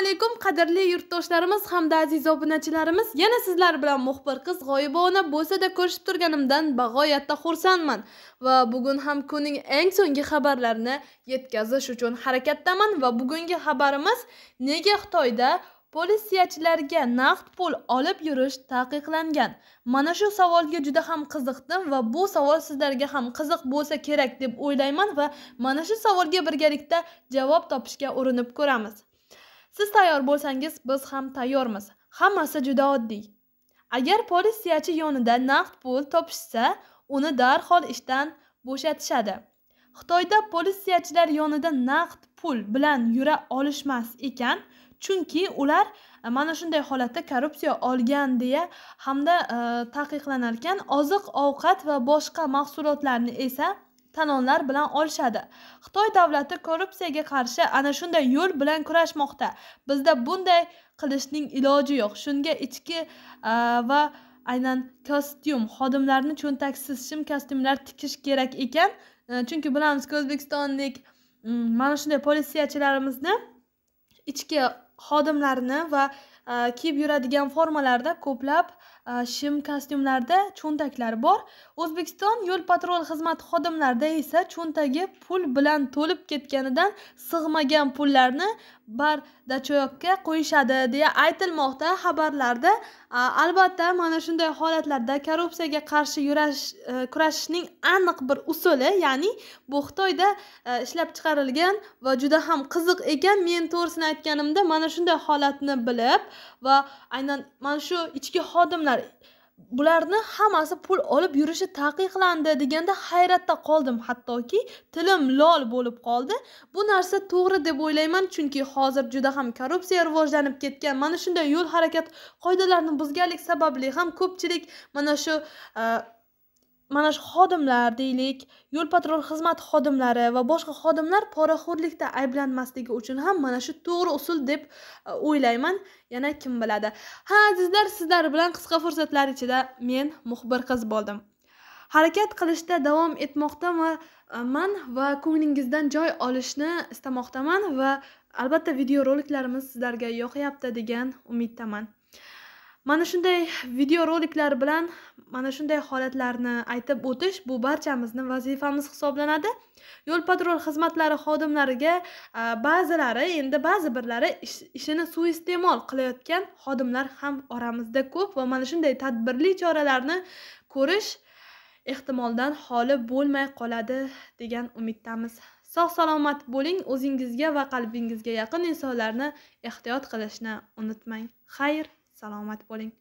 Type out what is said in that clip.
alaykum qadrli yurtdoshlarimiz hamda aziz obunachilarimiz yana sizlar bilan muxbir qiz g'oyibona bo'lsada ko'rishib turganimdan bag'oyatda xursandman va bugun ham kunning eng so'nggi xabarlarini yetkazish uchun harakatdaman va bugungi xabarimiz nega xitoyda politsiyachilarga naqd pul olib yurish taqiqlangan mana shu savolga juda ham qiziqdim va bu savol sizlarga ham qiziq bo'lsa kerak deb o'ylayman va mana shu savolga birgalikda javob topishga urinib ko'ramiz siz tayyor bo'lsangiz biz ham tayyormiz hammasi juda oddiy agar politsiyachi yonida naqd pul topishsa uni darhol ishdan bo'shatishadi xitoyda politsiyachilar yonida naqd pul bilan yura olishmas ekan chunki ular e, mana shunday holatda korrupsiya olgan deya hamda e, taqiqlanar ekan oziq ovqat va boshqa mahsulotlarni esa tanonlar bilan olishadi xitoy davlati korrupsiyaga qarshi ana shunday yo'l bilan kurashmoqda bizda bunday qilishning iloji yo'q shunga ichki va aynan kostyum xodimlarni cho'ntaksiz shim kostyumlar tikish kerak ekan e, chunki bilamizki o'zbekistonlik mana shunday politsiyachilarimizni ichki xodimlarni va kiyib yuradigan formalarda ko'plab Э, shim kostyumlarda cho'ntaklar bor o'zbekiston yo'l patrul xizmati xodimlarida esa cho'ntagi pul bilan to'lib ketganidan sig'magan pullarni dachoyokka qo'yishadi deya aytilmoqda xabarlarda э, albatta mana shunday holatlarda korrupsiyaga qarshi yurash э, kurashishning aniq bir usuli ya'ni bu xitoyda ishlab chiqarilgan va juda ham qiziq ekan men to'g'risini aytganimda mana shunday holatni bilib va aynan mana shu ichki xodimlar odamlar bularni hammasi pul olib yurishi taqiqlandi deganda hayratda qoldim hattoki tilim lol bo'lib qoldi bu narsa to'g'ri deb o'ylayman chunki hozir juda ham korrupsiya rivojlanib ketgan mana shunday yo'l harakat qoidalarini buzganlik sababli ham ko'pchilik mana shu e, mana shu xodimlar deylik yo'l patrul xizmati xodimlari va boshqa xodimlar poraxo'rlikda ayblanmasligi uchun ham mana shu to'g'ri usul deb e, o'ylayman yana kim biladi ha azizlar sizlar bilan qisqa fursatlar ichida men muxbir qiz bo'ldim harakat qilishda davom etmoqdaman e, va ko'nglingizdan joy olishni istamoqdaman va albatta videoroliklarimiz sizlarga yoqyapti degan umiddaman mana shunday videoroliklar bilan mana shunday holatlarni aytib o'tish bu barchamizni vazifamiz hisoblanadi yo'l patrul xizmatlari xodimlariga ba'zilari endi ba'zi birlari ishini ishini suiiste'mol qilayotgan xodimlar ham oramizda ko'p va mana shunday tadbirli choralarni ko'rish ehtimoldan xoli bo'lmay qoladi degan umiddamiz sog' salomat bo'ling o'zingizga va qalbingizga yaqin insonlarni ehtiyot qilishni unutmang xayr salomat bo'ling